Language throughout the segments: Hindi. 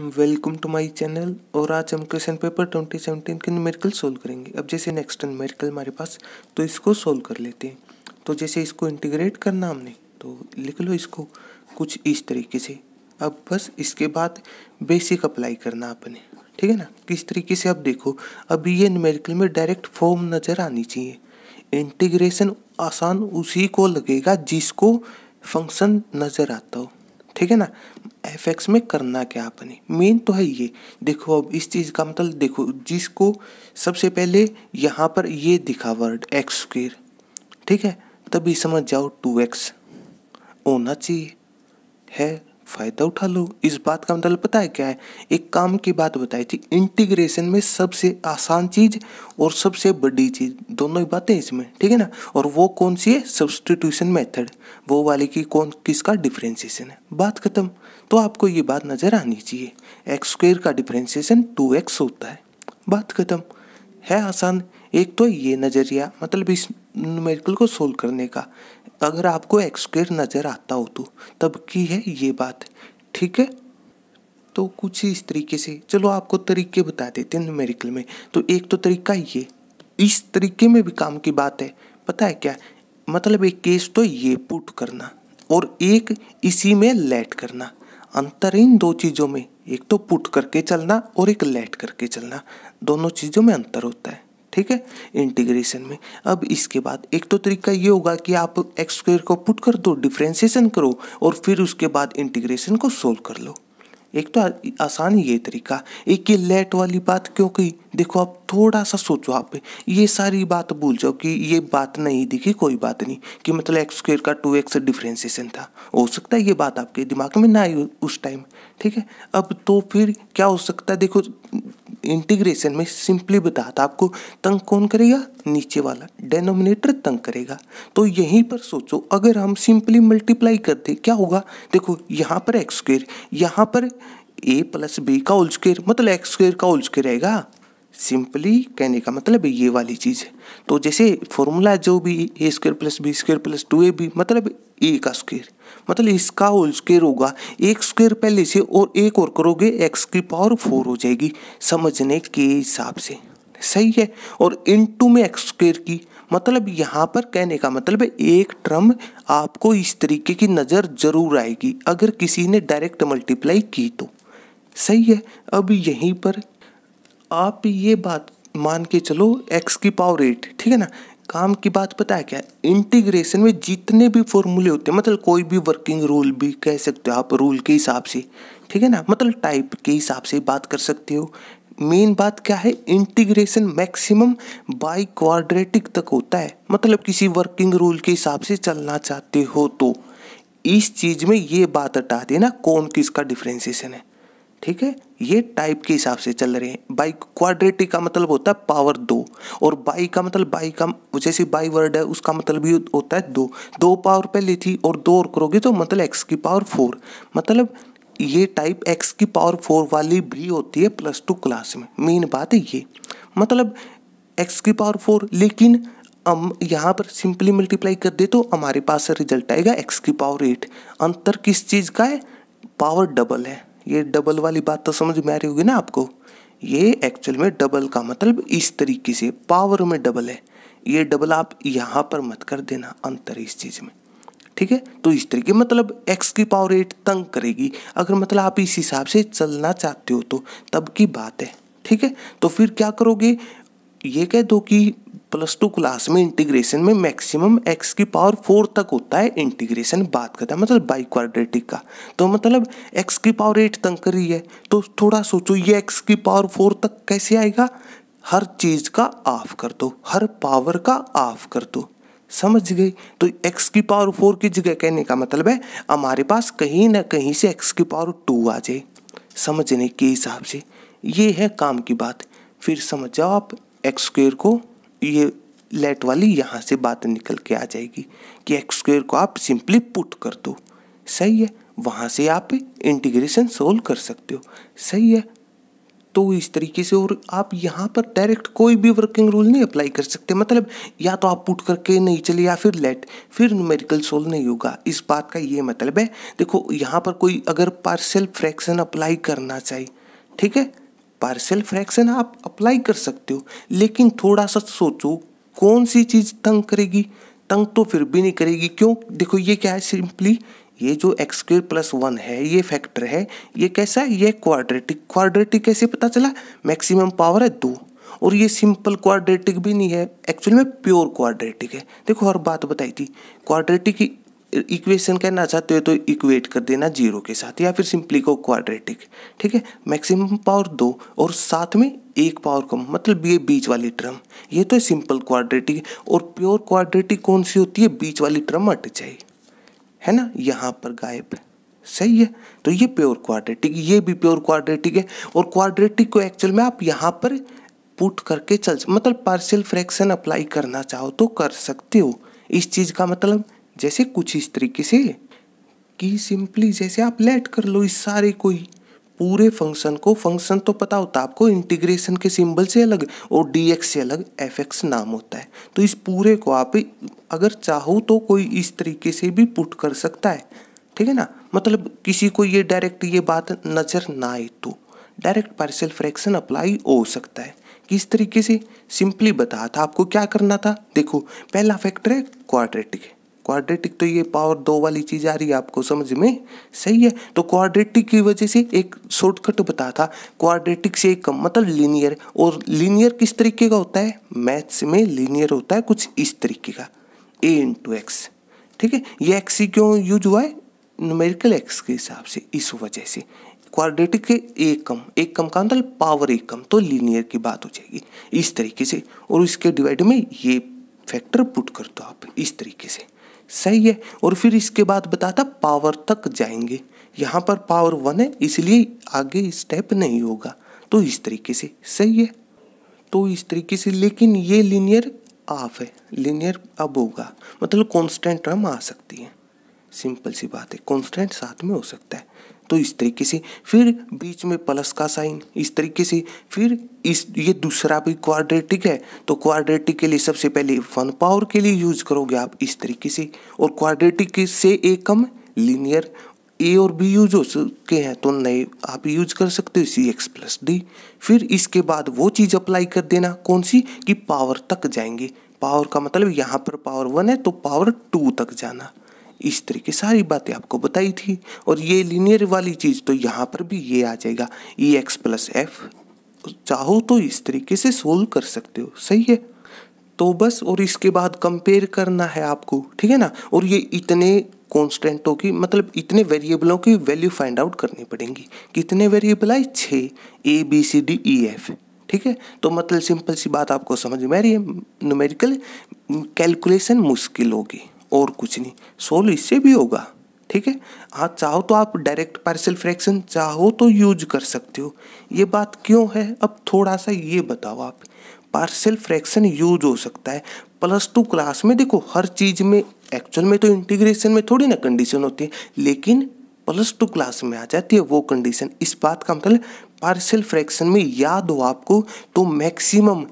वेलकम टू माय चैनल और आज हम क्वेश्चन पेपर 2017 के न्यूमेरिकल सोल्व करेंगे अब जैसे नेक्स्ट न्यूमेरिकल हमारे पास तो इसको सोल्व कर लेते हैं तो जैसे इसको इंटीग्रेट करना हमने तो लिख लो इसको कुछ इस तरीके से अब बस इसके बाद बेसिक अप्लाई करना आपने ठीक है ना किस तरीके से अब देखो अभी ये न्यूमेरिकल में डायरेक्ट फॉर्म नज़र आनी चाहिए इंटीग्रेशन आसान उसी को लगेगा जिसको फंक्शन नज़र आता हो ठीक है ना एफ एक्स में करना क्या अपने मेन तो है ये देखो अब इस चीज़ का मतलब देखो जिसको सबसे पहले यहाँ पर ये दिखा वर्ड एक्स स्क्र ठीक है तभी समझ जाओ टू एक्स होना चाहिए है फ़ायदा उठा लो इस बात का मतलब पता है क्या है एक काम की बात बताई थी इंटीग्रेशन में सबसे आसान चीज़ और सबसे बड़ी चीज़ दोनों ही बातें इसमें ठीक है ना और वो कौन सी है सब्सटीट्यूशन मेथड वो वाली की कौन किसका डिफरेंशिएशन है बात खत्म तो आपको ये बात नज़र आनी चाहिए एक्स स्क्वेयर का डिफरेंशिएशन टू एक्स होता है बात खत्म है आसान एक तो ये नज़रिया मतलब इस न्यूमेरिकल को सोल्व करने का अगर आपको एक्स स्क्वेयर नज़र आता हो तो तब की है ये बात ठीक है तो कुछ इस तरीके से चलो आपको तरीके बता देते हैं न्यूमेरिकल में तो एक तो तरीका ये इस तरीके में भी काम की बात है पता है क्या मतलब एक केस तो ये पुट करना और एक इसी में लेट करना अंतर इन दो चीज़ों में एक तो पुट करके चलना और एक लेट करके चलना दोनों चीज़ों में अंतर होता है ठीक है इंटीग्रेशन में अब इसके बाद एक तो तरीका ये होगा कि आप एक्स स्क्वेयर को पुट कर दो डिफ्रेंसिएशन करो और फिर उसके बाद इंटीग्रेशन को सोल्व कर लो एक तो आसान ही ये तरीका एक ये लेट वाली बात क्योंकि देखो आप थोड़ा सा सोचो आप ये सारी बात भूल जाओ कि ये बात नहीं दिखी कोई बात नहीं कि मतलब एक्स स्क्वेयर का टू एक्स डिफ्रेंसिएशन था हो सकता है ये बात आपके दिमाग में ना आई उस टाइम ठीक है अब तो फिर क्या हो सकता है देखो इंटीग्रेशन में सिंपली बताता आपको तंग कौन करेगा नीचे वाला डेनोमिनेटर तंग करेगा तो यहीं पर सोचो अगर हम सिंपली मल्टीप्लाई करते क्या होगा देखो यहाँ पर एक्स स्क्वेयर यहाँ पर ए प्लस बी का होल स्क्वेयर मतलब एक्स स्क्वेयर का होल स्क्वेयर रहेगा सिंपली कहने का मतलब ये वाली चीज़ है तो जैसे फॉर्मूला जो भी a square plus b square plus two A b मतलब ए का स्क्वेयर मतलब इसका होल स्क्वेयर होगा एक स्क्वेयर पहले से और एक और करोगे एक्स की पावर फोर हो जाएगी समझने के हिसाब से सही है और इन टू में एक्स स्क्वेयर की मतलब यहाँ पर कहने का मतलब है एक ट्रम आपको इस तरीके की नज़र जरूर आएगी अगर किसी ने डायरेक्ट मल्टीप्लाई की तो सही है अब यहीं पर आप ये बात मान के चलो एक्स की पावर एट ठीक है ना काम की बात पता है क्या इंटीग्रेशन में जितने भी फॉर्मूले होते हैं मतलब कोई भी वर्किंग रूल भी कह सकते हो आप रूल के हिसाब से ठीक है ना मतलब टाइप के हिसाब से बात कर सकते हो मेन बात क्या है इंटीग्रेशन मैक्सिमम बाई क्वाड्रेटिक तक होता है मतलब किसी वर्किंग रूल के हिसाब से चलना चाहते हो तो इस चीज़ में ये बात हटा देना कौन किसका डिफ्रेंसिएशन है ठीक है ये टाइप के हिसाब से चल रहे हैं बाई क्वाड्रेटिक का मतलब होता है पावर दो और बाई का मतलब बाई का जैसे बाई वर्ड है उसका मतलब भी होता है दो दो पावर पहले थी और दो और करोगे तो मतलब एक्स की पावर फोर मतलब ये टाइप एक्स की पावर फोर वाली भी होती है प्लस टू क्लास में मेन बात है ये मतलब एक्स की पावर फोर लेकिन हम यहाँ पर सिंपली मल्टीप्लाई कर दे तो हमारे पास रिजल्ट आएगा एक्स की पावर एट अंतर किस चीज़ का है पावर डबल है ये डबल वाली बात तो समझ में आ रही होगी ना आपको ये एक्चुअल में डबल का मतलब इस तरीके से पावर में डबल है ये डबल आप यहाँ पर मत कर देना अंतर इस चीज़ में ठीक है तो इस तरीके मतलब x की पावर एट तंग करेगी अगर मतलब आप इस हिसाब से चलना चाहते हो तो तब की बात है ठीक है तो फिर क्या करोगे ये कह दो कि प्लस टू क्लास में इंटीग्रेशन में मैक्सिमम एक्स की पावर फोर तक होता है इंटीग्रेशन बात करता है मतलब बाई क्वाड्रेटिक का तो मतलब एक्स की पावर एट तक रही है तो थोड़ा सोचो ये एक्स की पावर फोर तक कैसे आएगा हर चीज़ का ऑफ कर दो हर पावर का ऑफ कर दो समझ गई तो x की पावर फोर की जगह कहने का मतलब है हमारे पास कहीं ना कहीं से x की पावर टू आ जाए समझने के हिसाब से ये है काम की बात फिर समझ जाओ आप एक्स स्क्वेयर को ये लेट वाली यहाँ से बात निकल के आ जाएगी कि एक्स स्क्वेयर को आप सिंपली पुट कर दो सही है वहाँ से आप इंटीग्रेशन सोल्व कर सकते हो सही है तो इस तरीके से और आप यहाँ पर डायरेक्ट कोई भी वर्किंग रूल नहीं अप्लाई कर सकते मतलब या तो आप पुट करके नहीं चले या फिर लेट फिर न्यूमेरिकल सोल्व नहीं होगा इस बात का ये मतलब है देखो यहाँ पर कोई अगर पार्सल फ्रैक्शन अप्लाई करना चाहिए ठीक है पार्शियल फ्रैक्शन आप अप्लाई कर सकते हो लेकिन थोड़ा सा सोचो कौन सी चीज़ तंग करेगी तंग तो फिर भी नहीं करेगी क्यों देखो ये क्या है सिंपली ये जो एक्स स्क्र प्लस वन है ये फैक्टर है ये कैसा है ये क्वाड्रेटिक क्वाड्रेटिक कैसे पता चला मैक्सिमम पावर है दो और ये सिंपल क्वाड्रेटिक भी नहीं है एक्चुअल में प्योर क्वाड्रेटिक है देखो और बात बताई थी क्वाड्रेटिक इक्वेशन कहना चाहते हो तो इक्वेट कर देना जीरो के साथ या फिर सिंपली को क्वाड्रेटिक ठीक है मैक्सिमम पावर दो और साथ में एक पावर कम मतलब ये बीच वाली ट्रम ये तो है सिंपल क्वाड्रेटिक और प्योर क्वाड्रेटिक कौन सी होती है बीच वाली ट्रम हट जाए है ना यहाँ पर गायब सही है तो ये प्योर क्वाड्रेटिक ये भी प्योर क्वाड्रेटिक है और क्वाड्रेटिक को एक्चुअल में आप यहाँ पर पुट करके चल मतलब पार्शियल फ्रैक्शन अप्लाई करना चाहो तो कर सकते हो इस चीज़ का मतलब जैसे कुछ इस तरीके से कि सिंपली जैसे आप लेट कर लो इस सारे को ही पूरे फंक्शन को फंक्शन तो पता होता है आपको इंटीग्रेशन के सिंबल से अलग और एक्स से अलग एफ नाम होता है तो इस पूरे को आप अगर चाहो तो कोई इस तरीके से भी पुट कर सकता है ठीक है ना मतलब किसी को ये डायरेक्ट ये बात नज़र ना आए तो डायरेक्ट पार्शियल फ्रैक्शन अप्लाई हो सकता है किस तरीके से सिंपली बताया था आपको क्या करना था देखो पहला फैक्टर है क्वाड्रेटिक क्वाड्रेटिक तो ये पावर दो वाली चीज़ आ रही है आपको समझ में सही है तो क्वाड्रेटिक की वजह से एक शॉर्टकट बता था क्वाड्रेटिक से एक मतलब लीनियर और लीनियर किस तरीके का होता है मैथ्स में लीनियर होता है कुछ इस तरीके का ए इंटू एक्स ठीक है ये एक्स ही क्यों यूज हुआ है न्यूमेरिकल एक्स के हिसाब से इस वजह से क्वाड्रेटिक के एक कम का मतलब पावर एक कम तो लीनियर की बात हो जाएगी इस तरीके से और इसके डिवाइड में ये फैक्टर पुट कर दो आप इस तरीके से सही है और फिर इसके बाद बताता पावर तक जाएंगे यहाँ पर पावर वन है इसलिए आगे स्टेप नहीं होगा तो इस तरीके से सही है तो इस तरीके से लेकिन ये लीनियर ऑफ है लीनियर अब होगा मतलब कॉन्स्टेंट टर्म आ सकती है सिंपल सी बात है कॉन्स्टेंट साथ में हो सकता है तो इस तरीके से फिर बीच में प्लस का साइन इस तरीके से फिर इस ये दूसरा भी क्वाड्रेटिक है तो क्वाड्रेटिक के लिए सबसे पहले वन पावर के लिए यूज करोगे आप इस तरीके से और क्वाड्रेटिक से एक कम लीनियर ए और बी यूज हो सके हैं तो नए आप यूज कर सकते हो सी एक्स प्लस डी फिर इसके बाद वो चीज़ अप्लाई कर देना कौन सी कि पावर तक जाएंगे पावर का मतलब यहाँ पर पावर वन है तो पावर टू तक जाना इस तरीके सारी बातें आपको बताई थी और ये लीनियर वाली चीज़ तो यहाँ पर भी ये आ जाएगा ई एक्स प्लस एफ चाहो तो इस तरीके से सोल्व कर सकते हो सही है तो बस और इसके बाद कंपेयर करना है आपको ठीक है ना और ये इतने कॉन्स्टेंटों की मतलब इतने वेरिएबलों की वैल्यू फाइंड आउट करनी पड़ेंगी कितने वेरिएबल आए छः A B C D E F ठीक है तो मतलब सिंपल सी बात आपको समझ में आ रही है न्यूमेरिकल कैलकुलेशन मुश्किल होगी और कुछ नहीं सोल इससे भी होगा ठीक है हाँ चाहो तो आप डायरेक्ट पार्सल फ्रैक्शन चाहो तो यूज कर सकते हो ये बात क्यों है अब थोड़ा सा ये बताओ आप पार्सल फ्रैक्शन यूज हो सकता है प्लस टू क्लास में देखो हर चीज़ में एक्चुअल में तो इंटीग्रेशन में थोड़ी ना कंडीशन होती है लेकिन प्लस टू क्लास में आ जाती है वो कंडीशन इस बात का मतलब पार्सल फ्रैक्शन में याद हो आपको तो मैक्सिमम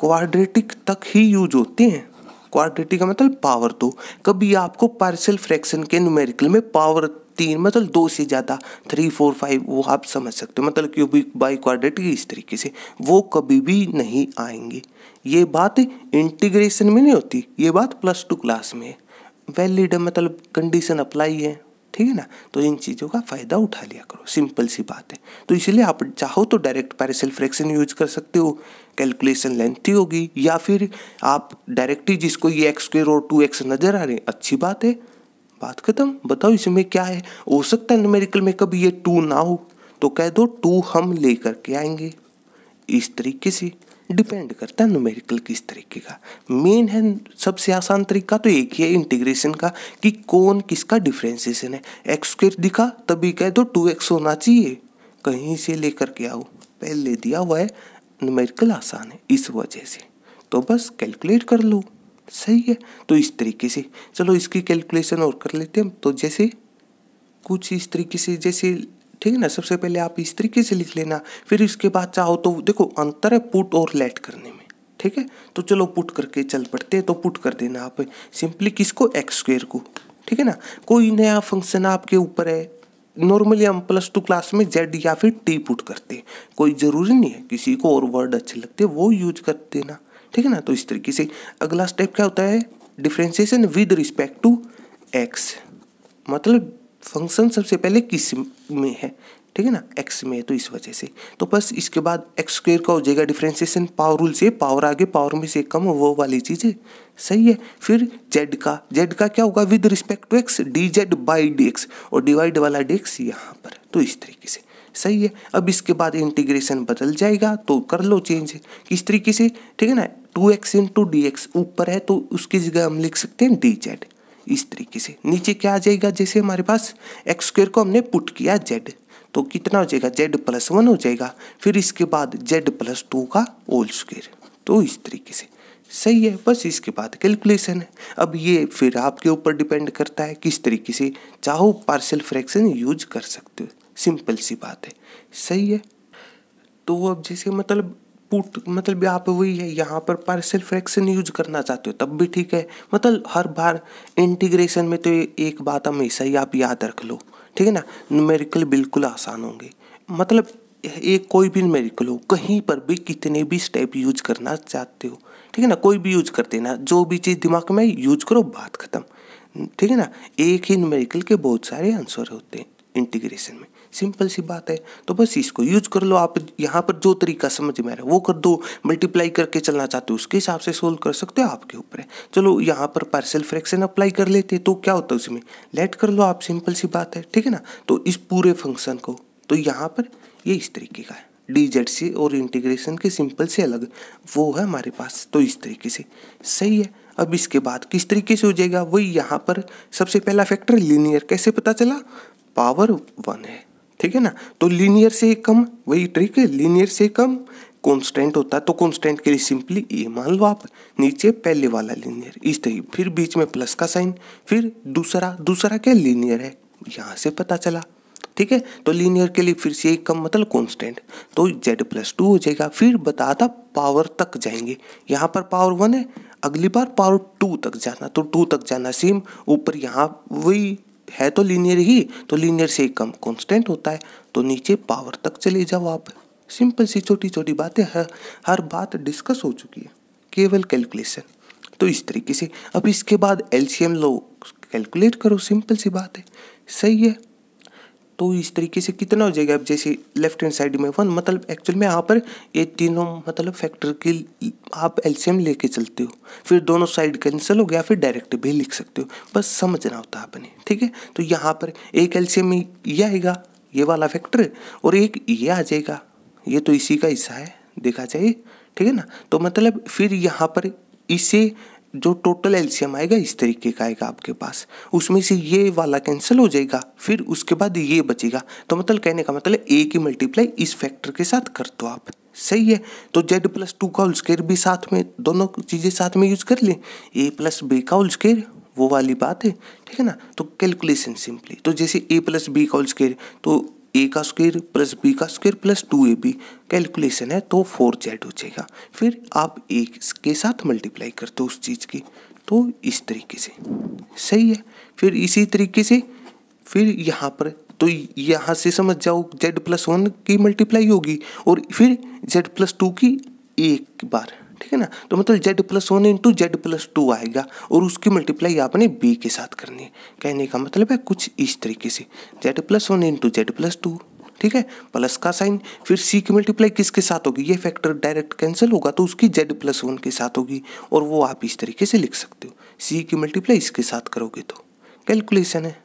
क्वाड्रेटिक तक ही यूज होते हैं क्वांटिटी का मतलब पावर दो कभी आपको पार्सल फ्रैक्शन के न्यूमेरिकल में पावर तीन मतलब दो से ज़्यादा थ्री फोर फाइव वो आप समझ सकते हो मतलब क्यूबिक बाई क्वाड्रेटिक इस तरीके से वो कभी भी नहीं आएंगे ये बात इंटीग्रेशन में नहीं होती ये बात प्लस टू क्लास में है वैलिड मतलब कंडीशन अप्लाई है ठीक है ना तो इन चीज़ों का फ़ायदा उठा लिया करो सिंपल सी बात है तो इसलिए आप चाहो तो डायरेक्ट पैरेसल फ्रैक्शन यूज कर सकते हो कैलकुलेशन लेंथी होगी या फिर आप डायरेक्टली जिसको ये एक्स स्क्र और टू एक्स नज़र आ रहे हैं अच्छी बात है बात खत्म बताओ इसमें क्या है हो सकता है न्यूमेरिकल में कभी ये टू ना हो तो कह दो टू हम लेकर के आएंगे इस तरीके से डिपेंड करता है न्यूमेरिकल किस तरीके का मेन है सबसे आसान तरीका तो एक ही है इंटीग्रेशन का कि कौन किसका डिफ्रेंसिएशन है एक्स स्क्र दिखा तभी कह तो टू एक्स होना चाहिए कहीं से लेकर के आओ पहले दिया हुआ है न्यूमेरिकल आसान है इस वजह से तो बस कैलकुलेट कर लो सही है तो इस तरीके से चलो इसकी कैलकुलेशन और कर लेते हैं तो जैसे कुछ इस तरीके से जैसे ठीक है ना सबसे पहले आप इस तरीके से लिख लेना फिर इसके बाद चाहो तो देखो अंतर है पुट और लेट करने में ठीक है तो चलो पुट करके चल पड़ते हैं तो पुट कर देना आप सिंपली किसको एक्स स्क्वेयर को ठीक है ना कोई नया फंक्शन आपके ऊपर है नॉर्मली हम प्लस टू क्लास में जेड या फिर टी पुट करते हैं कोई ज़रूरी नहीं है किसी को और वर्ड अच्छे लगते वो यूज कर देना ठीक है ना तो इस तरीके से अगला स्टेप क्या होता है differentiation with respect to X मतलब फंक्शन सबसे पहले किस में है ठीक है ना एक्स में है तो इस वजह से तो बस इसके बाद एक्स स्क्वेयर का हो जाएगा डिफ्रेंसिएशन पावर रूल से पावर आगे पावर में से कम वो वाली चीज़ें सही है फिर जेड का जेड का क्या होगा with respect to X D Z by D X और डिवाइड वाला डी एक्स यहाँ पर तो इस तरीके से सही है अब इसके बाद इंटीग्रेशन बदल जाएगा तो कर लो चेंज किस तरीके से ठीक है ना two X into D X ऊपर है तो उसकी जगह हम लिख सकते हैं डी जेड इस तरीके से नीचे क्या आ जाएगा जैसे हमारे पास एक्स स्क्वेयर को हमने पुट किया जेड तो कितना हो जाएगा जेड प्लस वन हो जाएगा फिर इसके बाद जेड प्लस टू का होल स्क्वेयर तो इस तरीके से सही है बस इसके बाद कैलकुलेशन है अब ये फिर आपके ऊपर डिपेंड करता है किस तरीके से चाहो पार्सल फ्रैक्शन यूज कर सकते हो सिंपल सी बात है सही है तो अब जैसे मतलब पुट मतलब आप वही है यहाँ पर पार्सल फ्रैक्शन यूज करना चाहते हो तब भी ठीक है मतलब हर बार इंटीग्रेशन में तो एक बात हमेशा ही आप याद रख लो ठीक है ना न्यूमेरिकल बिल्कुल आसान होंगे मतलब एक कोई भी न्यूमेरिकल हो कहीं पर भी कितने भी स्टेप यूज करना चाहते हो ठीक है ना कोई भी यूज कर देना जो भी चीज़ दिमाग में यूज करो बात खत्म ठीक है ना एक ही न्यूमेरिकल के बहुत सारे आंसर होते हैं इंटीग्रेशन में सिंपल सी बात है तो बस इसको यूज कर लो आप यहाँ पर जो तरीका समझ में आ रहा है वो कर दो मल्टीप्लाई करके चलना चाहते हो उसके हिसाब से सोल्व कर सकते हो आपके ऊपर है चलो यहाँ पर पार्सल फ्रैक्शन अप्लाई कर लेते तो क्या होता है उसमें लेट कर लो आप सिंपल सी बात है ठीक है ना तो इस पूरे फंक्शन को तो यहाँ पर ये इस तरीके का है डी जेड से और इंटीग्रेशन के सिंपल से अलग वो है हमारे पास तो इस तरीके से सही है अब इसके बाद किस तरीके से हो जाएगा वही यहाँ पर सबसे पहला फैक्टर लीनियर कैसे पता चला पावर वन है ठीक है ना तो लीनियर से कम वही ट्रिक है लीनियर से कम कॉन्स्टेंट होता है तो कॉन्स्टेंट के लिए सिंपली ये मान लो आप नीचे पहले वाला लीनियर इस तरीके फिर बीच में प्लस का साइन फिर दूसरा दूसरा क्या लीनियर है यहाँ से पता चला ठीक है तो लीनियर के लिए फिर से एक कम मतलब कॉन्स्टेंट तो जेड प्लस टू हो जाएगा फिर बता था पावर तक जाएंगे यहाँ पर पावर वन है अगली बार पावर टू तक जाना तो टू तक जाना सेम ऊपर यहाँ वही है तो लीनियर ही तो लीनियर से कम कॉन्स्टेंट होता है तो नीचे पावर तक चले जाओ आप सिंपल सी छोटी छोटी बातें हर हर बात डिस्कस हो चुकी है केवल कैलकुलेशन तो इस तरीके से अब इसके बाद एलसीएम लो कैलकुलेट करो सिंपल सी बात है सही है तो इस तरीके से कितना हो जाएगा अब जैसे लेफ्ट हैंड साइड में वन मतलब एक्चुअल में यहाँ पर ये तीनों मतलब फैक्टर की आप एल्शियम लेके चलते हो फिर दोनों साइड कैंसिल हो गया फिर डायरेक्ट भी लिख सकते हो बस समझना होता है अपने ठीक है तो यहाँ पर एक एल्शियम में ये आएगा ये वाला फैक्टर और एक ये आ जाएगा ये तो इसी का हिस्सा है देखा जाए ठीक है ना तो मतलब फिर यहाँ पर इसे जो टोटल एलसीएम आएगा इस तरीके का आएगा आपके पास उसमें से ये वाला कैंसिल हो जाएगा फिर उसके बाद ये बचेगा तो मतलब कहने का मतलब ए की मल्टीप्लाई इस फैक्टर के साथ कर दो आप सही है तो जेड प्लस टू का होल भी साथ में दोनों चीज़ें साथ में यूज कर लें ए प्लस बी का होल वो वाली बात है ठीक है ना तो कैलकुलेशन सिंपली तो जैसे ए प्लस बी का होल तो ए का स्क्वेयर प्लस बी का स्क्वेयर प्लस टू ए बी कैलकुलेशन है तो फोर जेड हो जाएगा फिर आप एक के साथ मल्टीप्लाई कर दो उस चीज़ की तो इस तरीके से सही है फिर इसी तरीके से फिर यहाँ पर तो यहाँ से समझ जाओ जेड प्लस वन की मल्टीप्लाई होगी और फिर जेड प्लस टू की एक बार ठीक है ना तो मतलब Z plus one into Z plus two आएगा और उसकी मल्टीप्लाई आपने बी के साथ करनी है कहने का मतलब है कुछ इस तरीके से Z plus one into Z plus two ठीक है प्लस का साइन फिर सी की मल्टीप्लाई किसके साथ होगी ये फैक्टर डायरेक्ट कैंसिल होगा तो उसकी जेड प्लस वन के साथ होगी और वो आप इस तरीके से लिख सकते हो सी की मल्टीप्लाई इसके साथ करोगे तो कैलकुलेशन है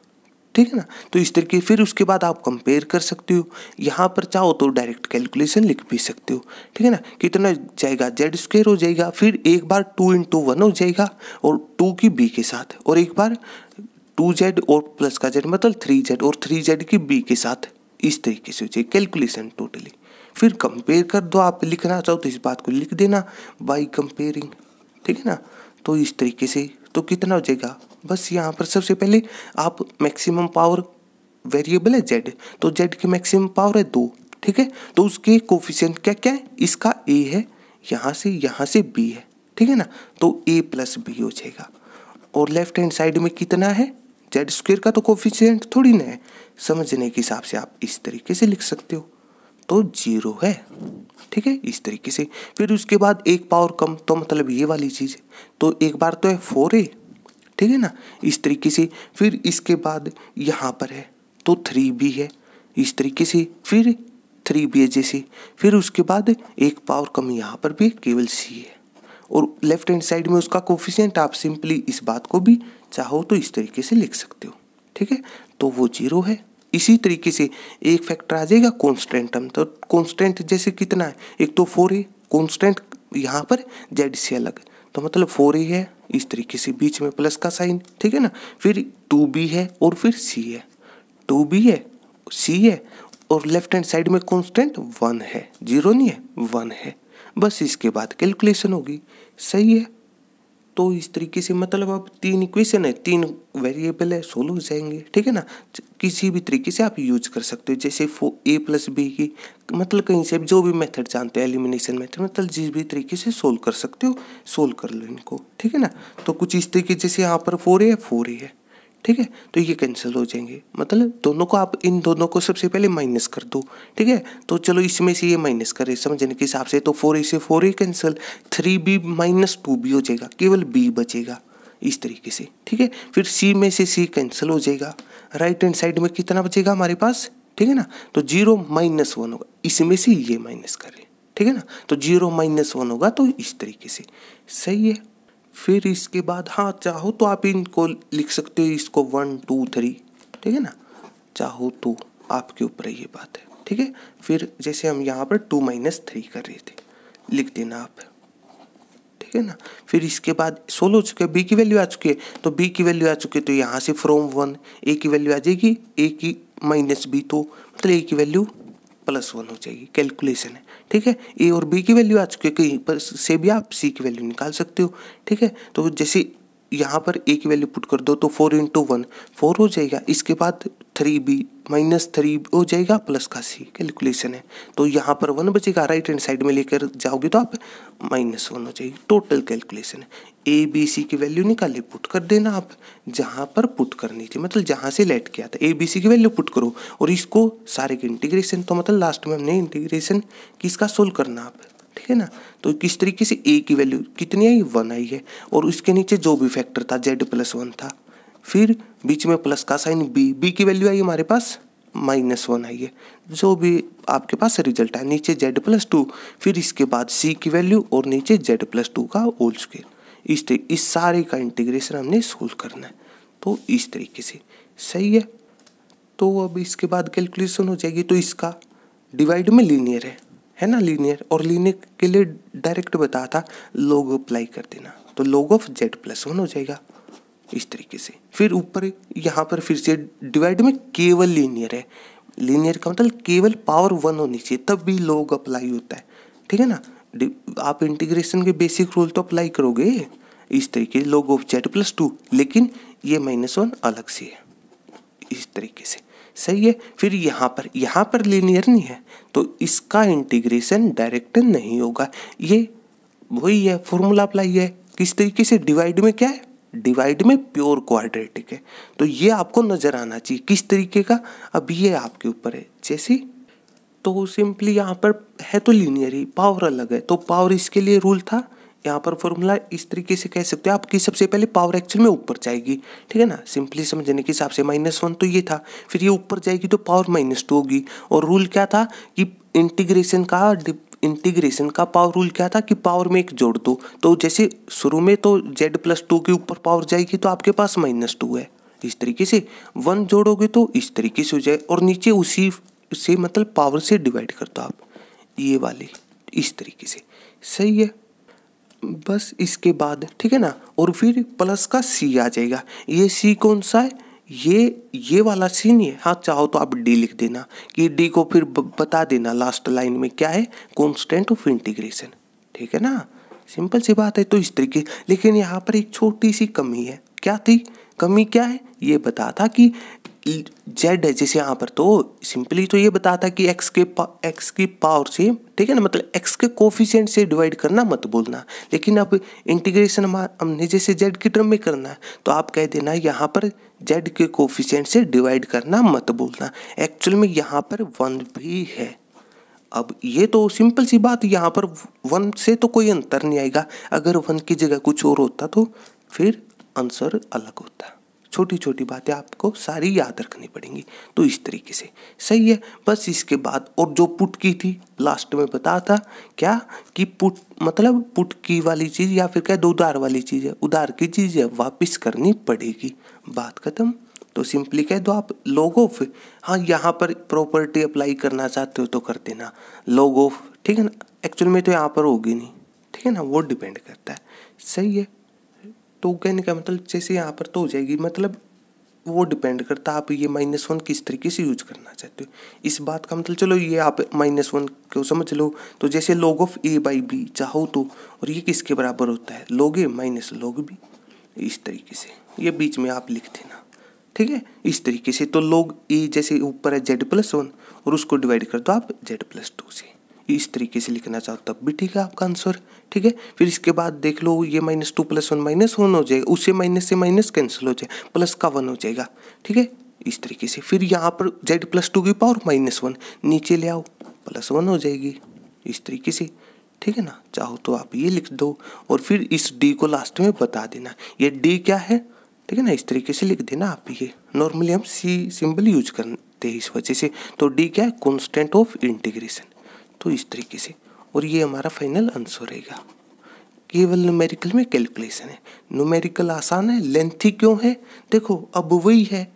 ठीक है ना तो इस तरीके फिर उसके बाद आप कंपेयर कर सकते हो यहाँ पर चाहो तो डायरेक्ट कैलकुलेशन लिख भी सकते हो ठीक है ना कितना जाएगा जेड स्क्वेयर हो जाएगा फिर एक बार टू इंटू वन हो जाएगा और टू की बी के साथ और एक बार टू जेड और प्लस का जेड मतलब थ्री जेड और थ्री जेड की बी के साथ इस तरीके से हो जाएगी कैलकुलेशन टोटली फिर कंपेयर कर दो आप लिखना चाहो तो इस बात को लिख देना बाई कंपेयरिंग ठीक है ना तो इस तरीके से तो कितना हो जाएगा बस यहाँ पर सबसे पहले आप मैक्सिमम पावर वेरिएबल है जेड तो जेड की मैक्सिमम पावर है दो ठीक है तो उसके कोफिशियंट क्या क्या है इसका ए है यहाँ से यहाँ से बी है ठीक है ना तो ए प्लस बी हो जाएगा और लेफ्ट हैंड साइड में कितना है जेड स्क्वेयर का तो कोफिशियंट थोड़ी ना है समझने के हिसाब से आप इस तरीके से लिख सकते हो तो जीरो है ठीक है इस तरीके से फिर उसके बाद एक पावर कम तो मतलब ये वाली चीज़ तो एक बार तो है फोर ए ठीक है ना इस तरीके से फिर इसके बाद यहाँ पर है तो थ्री बी है इस तरीके से फिर थ्री बी है जैसे फिर उसके बाद एक पावर कम यहाँ पर भी केवल सी है और लेफ्ट हैंड साइड में उसका कोफिशियंट आप सिंपली इस बात को भी चाहो तो इस तरीके से लिख सकते हो ठीक है तो वो जीरो है इसी तरीके से एक फैक्टर आ जाएगा कॉन्स्टेंट टर्म तो कॉन्स्टेंट जैसे कितना है एक तो फोर ए कॉन्स्टेंट यहाँ पर जेड से अलग तो मतलब फोर ए है इस तरीके से बीच में प्लस का साइन ठीक है ना फिर टू बी है और फिर सी है टू बी है सी है और लेफ्ट हैंड साइड में कॉन्स्टेंट वन है जीरो नहीं है वन है बस इसके बाद कैलकुलेशन होगी सही है तो इस तरीके से मतलब अब तीन इक्वेशन है तीन वेरिएबल है सोल्व हो जाएंगे ठीक है ना किसी भी तरीके से आप यूज कर सकते हो जैसे फो ए प्लस बी की मतलब कहीं से जो भी मेथड जानते हो एलिमिनेशन मेथड मतलब जिस भी तरीके से सोल्व कर सकते हो सोल्व कर लो इनको ठीक है ना तो कुछ इस तरीके जैसे यहाँ पर फोर ए है फोर ए है ठीक है तो ये कैंसिल हो जाएंगे मतलब दोनों को आप इन दोनों को सबसे पहले माइनस कर दो ठीक है तो चलो इसमें से ये माइनस करें समझने के हिसाब से तो फोर ए से four A cancel three B minus two B हो जाएगा केवल बी बचेगा इस तरीके से ठीक है फिर सी में से सी कैंसिल हो जाएगा राइट हैंड साइड में कितना बचेगा हमारे पास ठीक है ना तो जीरो माइनस वन होगा इसमें से ये माइनस करें ठीक है ना तो जीरो माइनस वन होगा तो इस तरीके से सही है फिर इसके बाद हाँ चाहो तो आप इनको लिख सकते हो इसको वन टू थ्री ठीक है ना चाहो तो आपके ऊपर ये बात है ठीक है फिर जैसे हम यहाँ पर टू माइनस थ्री कर रहे थे लिख देना आप ठीक है ना फिर इसके बाद सोलो हो चुके बी की वैल्यू आ चुकी है तो बी की वैल्यू आ चुकी है तो यहाँ से फ्रॉम वन ए की वैल्यू आ जाएगी ए की माइनस बी तो मतलब ए की वैल्यू प्लस वन हो जाएगी कैलकुलेशन है ठीक है ए और बी की वैल्यू आ चुकी है कहीं पर से भी आप सी की वैल्यू निकाल सकते हो ठीक है तो जैसे यहाँ पर ए की वैल्यू पुट कर दो तो फोर इंटू वन फोर हो जाएगा इसके बाद थ्री बी माइनस थ्री हो जाएगा प्लस का सी कैलकुलेशन है तो यहाँ पर वन बचेगा राइट हैंड साइड में लेकर जाओगे तो आप माइनस वन हो जाएगी टोटल कैलकुलेशन है ए बी सी की वैल्यू निकाले पुट कर देना आप जहाँ पर पुट करनी थी मतलब जहाँ से लेट किया था ए बी सी की वैल्यू पुट करो और इसको सारे के इंटीग्रेशन तो मतलब लास्ट में हमने इंटीग्रेशन किसका सोल्व करना आप ठीक है ना तो किस तरीके से ए की वैल्यू कितनी आई वन आई है और उसके नीचे जो भी फैक्टर था जेड प्लस वन था फिर बीच में प्लस का साइन बी बी की वैल्यू आई हमारे पास माइनस वन आई है जो भी आपके पास रिजल्ट है नीचे जेड प्लस टू फिर इसके बाद सी की वैल्यू और नीचे जेड प्लस टू का होल स्क्वेयर इस इस सारे का इंटीग्रेशन हमने सोल्व करना है तो इस तरीके से सही है तो अब इसके बाद कैलकुलेशन हो जाएगी तो इसका डिवाइड में लीनियर है है ना लीनियर और लीनियर के लिए डायरेक्ट बताया था लोग अप्लाई कर देना तो लोग ऑफ जेड प्लस वन हो जाएगा इस तरीके से फिर ऊपर यहाँ पर फिर से डिवाइड में केवल लीनियर है लीनियर का मतलब केवल पावर वन होनी चाहिए तब भी लोग अप्लाई होता है ठीक है ना आप इंटीग्रेशन के बेसिक रूल तो अप्लाई करोगे इस तरीके से लोग ऑफ जेड प्लस टू लेकिन ये माइनस वन अलग से है इस तरीके से सही है फिर यहाँ पर यहाँ पर लीनियर नहीं है तो इसका इंटीग्रेशन डायरेक्ट नहीं होगा ये वही है फॉर्मूला अप्लाई है किस तरीके से डिवाइड में क्या है डिवाइड में प्योर क्वाड्रेटिक है तो ये आपको नज़र आना चाहिए किस तरीके का अब ये आपके ऊपर है जैसे तो सिंपली यहाँ पर है तो लीनियर ही पावर अलग है तो पावर इसके लिए रूल था यहाँ पर फॉर्मूला इस तरीके से कह सकते हैं आपकी सबसे पहले पावर एक्चुअल में ऊपर जाएगी ठीक है ना सिंपली समझने के हिसाब से माइनस वन तो ये था फिर ये ऊपर जाएगी तो पावर माइनस टू होगी और रूल क्या था कि इंटीग्रेशन का इंटीग्रेशन का पावर रूल क्या था कि पावर में एक जोड़ दो तो जैसे शुरू में तो जेड प्लस टू के ऊपर पावर जाएगी तो आपके पास माइनस टू है इस तरीके से वन जोड़ोगे तो इस तरीके से हो जाए और नीचे उसी मतलब से मतलब पावर से डिवाइड कर दो आप ये वाले इस तरीके से सही है बस इसके बाद ठीक है ना और फिर प्लस का सी आ जाएगा ये सी कौन सा है ये ये वाला सीन ये हाँ चाहो तो आप डी लिख देना कि डी को फिर बता देना लास्ट लाइन में क्या है कॉन्स्टेंट ऑफ इंटीग्रेशन ठीक है ना सिंपल सी बात है तो इस तरीके लेकिन यहाँ पर एक छोटी सी कमी है क्या थी कमी क्या है ये बता था कि जेड e, है जैसे यहाँ पर तो सिंपली तो ये बताता कि एक्स के एक्स की पावर से ठीक है ना मतलब एक्स के कोफिशियंट से डिवाइड करना मत बोलना लेकिन अब इंटीग्रेशन हमने जैसे जेड की टर्म में करना है तो आप कह देना यहाँ पर जेड के कोफिशियंट से डिवाइड करना मत बोलना एक्चुअल में यहाँ पर वन भी है अब ये तो सिंपल सी बात यहाँ पर वन से तो कोई अंतर नहीं आएगा अगर वन की जगह कुछ और होता तो फिर आंसर अलग होता छोटी छोटी बातें आपको सारी याद रखनी पड़ेंगी तो इस तरीके से सही है बस इसके बाद और जो पुट की थी लास्ट में बता था क्या कि पुट मतलब पुट की वाली चीज़ या फिर क्या उधार वाली चीज़ है उधार की चीज़ है वापिस करनी पड़ेगी बात खत्म तो सिंपली कह दो आप लोग ऑफ हाँ यहाँ पर प्रॉपर्टी अप्लाई करना चाहते हो तो कर देना लोग ऑफ ठीक है ना एक्चुअल में तो यहाँ पर होगी नहीं ठीक है ना वो डिपेंड करता है सही है तो कहने का मतलब जैसे यहाँ पर तो हो जाएगी मतलब वो डिपेंड करता है आप ये माइनस वन किस तरीके से यूज करना चाहते हो इस बात का मतलब चलो ये आप माइनस वन को समझ लो तो जैसे log of A by B चाहो तो और ये किसके बराबर होता है log A minus log B इस तरीके से ये बीच में आप लिख देना ठीक है इस तरीके से तो लॉग ए जैसे ऊपर है जेड प्लस वन और उसको डिवाइड कर दो आप जेड प्लस टू से इस तरीके से लिखना चाहो तब भी ठीक है आपका आंसर ठीक है फिर इसके बाद देख लो ये minus two plus one minus one हो जाएगा उससे माइनस से माइनस कैंसिल हो जाए प्लस का वन हो जाएगा ठीक है इस तरीके से फिर यहाँ पर जेड प्लस टू की पावर माइनस वन नीचे ले आओ प्लस वन हो जाएगी इस तरीके से ठीक है ना चाहो तो आप ये लिख दो और फिर इस डी को लास्ट में बता देना ये डी क्या है ठीक है ना इस तरीके से लिख देना आप ये नॉर्मली हम सी सिंबल यूज करते हैं इस वजह से तो डी क्या है कॉन्स्टेंट ऑफ इंटीग्रेशन तो इस तरीके से और ये हमारा फाइनल आंसर रहेगा केवल न्यूमेरिकल में कैलकुलेशन है न्यूमेरिकल आसान है लेंथी क्यों है देखो अब वही है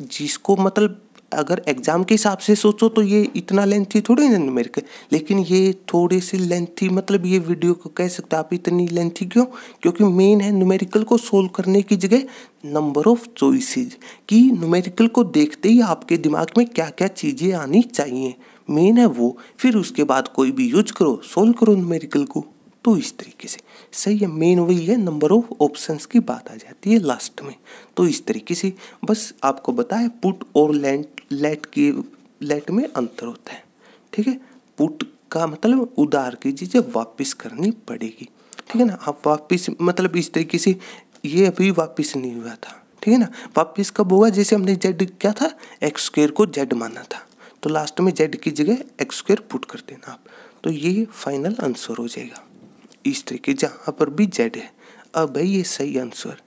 जिसको मतलब अगर एग्ज़ाम के हिसाब से सोचो तो ये इतना लेंथी थोड़ी ना न्यूमेरिकल लेकिन ये थोड़े से लेंथी मतलब ये वीडियो को कह सकते आप इतनी लेंथी क्यों क्योंकि मेन है न्यूमेरिकल को सोल्व करने की जगह नंबर ऑफ चॉइसेस कि न्यूमेरिकल को देखते ही आपके दिमाग में क्या क्या चीज़ें आनी चाहिए मेन है वो फिर उसके बाद कोई भी यूज करो सोल्व करो न्यूमेरिकल को तो इस तरीके से सही है मेन वही है नंबर ऑफ ऑप्शंस की बात आ जाती है लास्ट में तो इस तरीके से बस आपको बताया पुट और लेट लेट के लेट में अंतर होता है ठीक है पुट का मतलब उधार की चीज़ें वापस करनी पड़ेगी ठीक है ना आप वापस मतलब इस तरीके से ये अभी वापस नहीं हुआ था ठीक है ना वापस कब होगा जैसे हमने जेड क्या था एक्स स्क्र को जेड माना था तो लास्ट में जेड की जगह एक्स स्क्वेयर पुट कर देना आप तो ये फाइनल आंसर हो जाएगा इस तरीके जहाँ पर भी जेड है अब भाई ये सही आंसर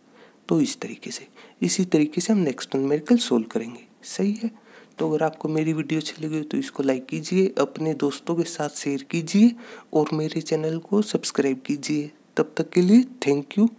तो इस तरीके से इसी तरीके से हम नेक्स्ट न्यूमेरिकल सोल्व करेंगे सही है तो अगर आपको मेरी वीडियो अच्छी लगी हो तो इसको लाइक कीजिए अपने दोस्तों के साथ शेयर कीजिए और मेरे चैनल को सब्सक्राइब कीजिए तब तक के लिए थैंक यू